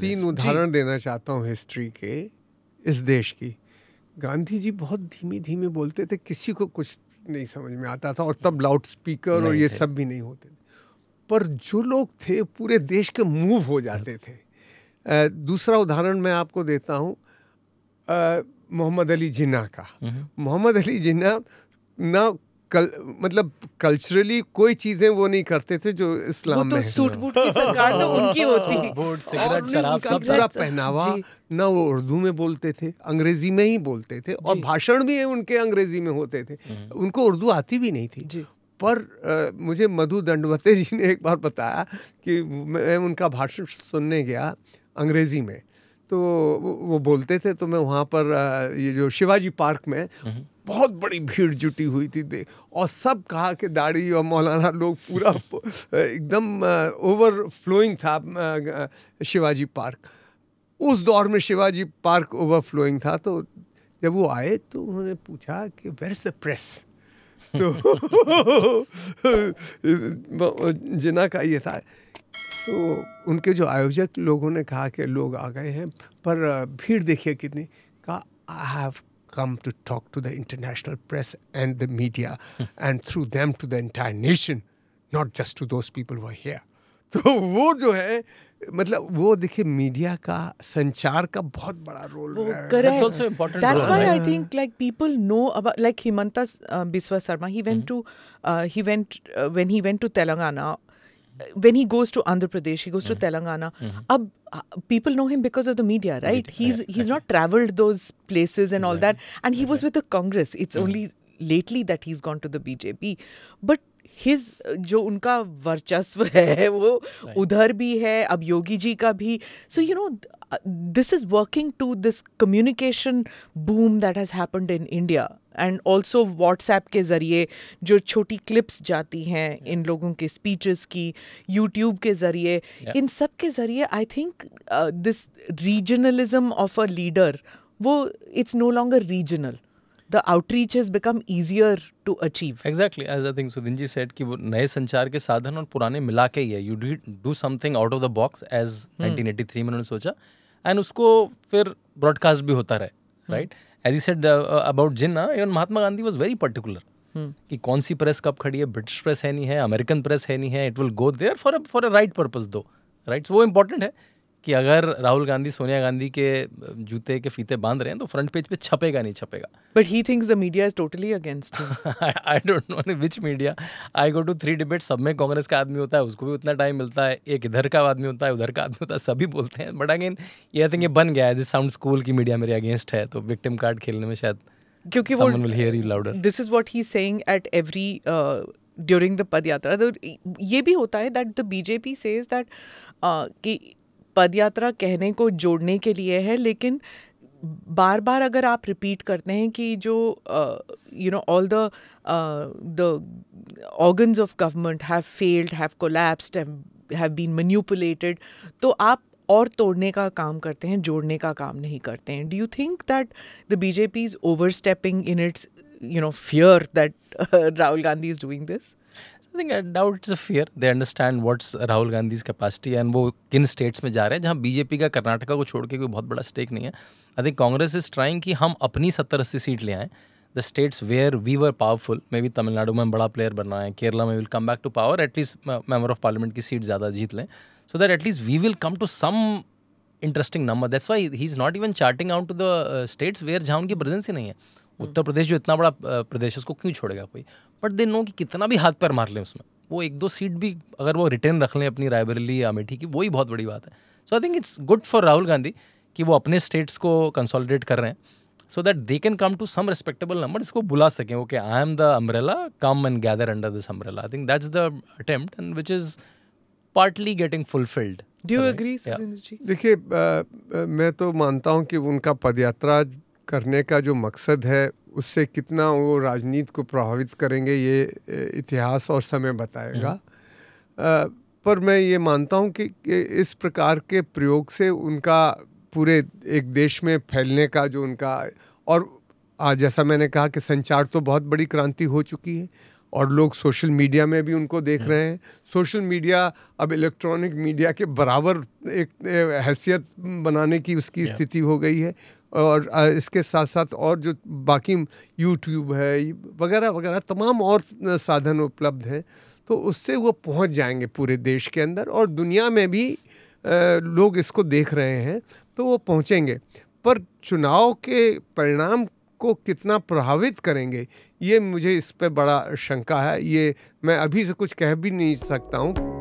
तीन उदाहरण देना चाहता हूँ हिस्ट्री के इस देश की गांधी जी बहुत धीमे धीमे बोलते थे किसी को कुछ नहीं समझ में आता था और तब लाउड स्पीकर और ये सब भी नहीं होते थे पर जो लोग थे पूरे देश के मूव हो जाते थे दूसरा उदाहरण मैं आपको देता हूँ मोहम्मद अली जिन्ना का हम्म। मोहम्मद अली जिन्ना ना कल मतलब कल्चरली कोई चीजें वो नहीं करते थे जो इस्लाम तो में तो सूट बूट की सरकार तो उनकी होती बूट सब पहनावा ना वो उर्दू में बोलते थे अंग्रेजी में ही बोलते थे और भाषण भी उनके अंग्रेजी में होते थे हम्म। उनको उर्दू आती भी नहीं थी पर आ, मुझे मधु दंडवते जी ने एक बार बताया कि मैं उनका भाषण सुनने गया अंग्रेजी में तो वो बोलते थे तो मैं वहाँ पर ये जो शिवाजी पार्क में हम्म। बहुत बड़ी भीड़ जुटी हुई थी दे और सब कहा कि दाढ़ी और मौलाना लोग पूरा एकदम ओवर फ्लोइंग था शिवाजी पार्क उस दौर में शिवाजी पार्क ओवर फ्लोइंग था तो जब वो आए तो उन्होंने पूछा कि वेर इज़ द प्रेस तो जिना का ये था तो उनके जो आयोजक लोगों ने कहा कि लोग आ गए हैं पर भीड़ देखिए कितनी कहा I have come to talk to the international press and the media and through them to the entire nation not just to those people वो हेयर तो वो जो है मतलब वो देखिए मीडिया का संचार का बहुत बड़ा role that's why I think like people know about like Himanta Biswa Sharma he went to he went when he went to Telangana when he goes to Andhra Pradesh, he goes mm-hmm. to Telangana. Mm-hmm. Ab, uh, people know him because of the media, right? Media. He's yeah, exactly. he's not traveled those places and exactly. all that, and he was with the Congress. It's mm-hmm. only lately that he's gone to the BJP, but his जो उनका वर्चस्व है वो उधर भी है अब योगी जी का भी so you know this is working to this communication boom that has happened in India and also WhatsApp के ज़रिए जो छोटी क्लिप्स जाती हैं yeah. इन लोगों के स्पीचेस की यूट्यूब के ज़रिए yeah. इन सब के ज़रिए I think this regionalism of a leader वो it's no longer regional the outreach has become easier to achieve exactly as I think Sudin ji said कि वो नए संचार के साधन और पुराने मिला के ही है you do something out of the box as 1983 में उन्होंने सोचा एंड उसको फिर ब्रॉडकास्ट भी होता रहे right hmm. As you said about Jinnah even Mahatma Gandhi was very particular कि कौन सी प्रेस कब खड़ी है ब्रिटिश प्रेस है नहीं है अमेरिकन प्रेस है नहीं है it will go there for for a right purpose though right वो इंपॉर्टेंट है कि अगर राहुल गांधी सोनिया गांधी के जूते के फीते बांध रहे हैं तो फ्रंट पेज पे छपेगा नहीं छपेगा but he thinks the media is totally against I don't know which media I go to three debate सब में कांग्रेस का आदमी होता है उसको भी उतना टाइम मिलता है एक इधर का आदमी होता है उधर का आदमी होता है सभी बोलते हैं बट अगेन ये आई थिंक ये बन गया है दिस साउंड स्कूल की मीडिया मेरे अगेंस्ट है तो विक्टिम कार्ड खेलने में शायद क्योंकि वो this is what he saying at every during the pad yatra ये भी होता है that the BJP says that कि पदयात्रा कहने को जोड़ने के लिए है लेकिन बार बार अगर आप रिपीट करते हैं कि जो you know all the the organs of government have failed have collapsed have been manipulated तो आप और तोड़ने का काम करते हैं जोड़ने का काम नहीं करते हैं do you think that the BJP is overstepping in it's you know fear that Rahul Gandhi is doing this think doubt is a fear they understand what's Rahul Gandhi's capacity and वो किन स्टेट्स में जा रहे हैं जहाँ बीजेपी का कर्नाटका को छोड़ के कोई बहुत बड़ा स्टेक नहीं है I think Congress is trying कि हम अपनी सत्तर अस्सी सीट ले आएँ the states where we were powerful maybe Tamil Nadu में बड़ा प्लेयर रहा है केरला में will come back to power at least member of parliament की सीट ज़्यादा जीत लें so that at least we will come to some interesting number that's why he is not even charting out to the states where जहाँ उनकी presence ही नहीं है hmm. उत्तर प्रदेश जो इतना बड़ा प्रदेश है उसको क्यों छोड़ेगा कोई बट दे नो कि कितना भी हाथ पैर मार लें उसमें वो एक दो सीट भी अगर वो रिटर्न रख लें अपनी रायबरेली या अमेठी की वही बहुत बड़ी बात है so I think it's good for Rahul Gandhi कि वो अपने स्टेट्स को कंसोलिडेट कर रहे हैं so that they can come to some respectable number इसको बुला सकें okay I am the umbrella come and gather under this umbrella I think that's the attempt and which is partly getting fulfilled do agree देखिए मैं तो मानता हूँ कि उनका पदयात्रा करने का जो मकसद है उससे कितना वो राजनीति को प्रभावित करेंगे ये इतिहास और समय बताएगा हम्म। पर मैं ये मानता हूँ कि इस प्रकार के प्रयोग से उनका पूरे एक देश में फैलने का जो उनका और आज जैसा मैंने कहा कि संचार तो बहुत बड़ी क्रांति हो चुकी है और लोग सोशल मीडिया में भी उनको देख हम्म। रहे हैं सोशल मीडिया अब इलेक्ट्रॉनिक मीडिया के बराबर एक हैसियत बनाने की उसकी स्थिति हो गई है और इसके साथ साथ और जो बाकी यूट्यूब है वगैरह वगैरह तमाम और साधन उपलब्ध हैं तो उससे वो पहुंच जाएंगे पूरे देश के अंदर और दुनिया में भी लोग इसको देख रहे हैं तो वो पहुंचेंगे पर चुनाव के परिणाम को कितना प्रभावित करेंगे ये मुझे इस पर बड़ा शंका है ये मैं अभी से कुछ कह भी नहीं सकता हूँ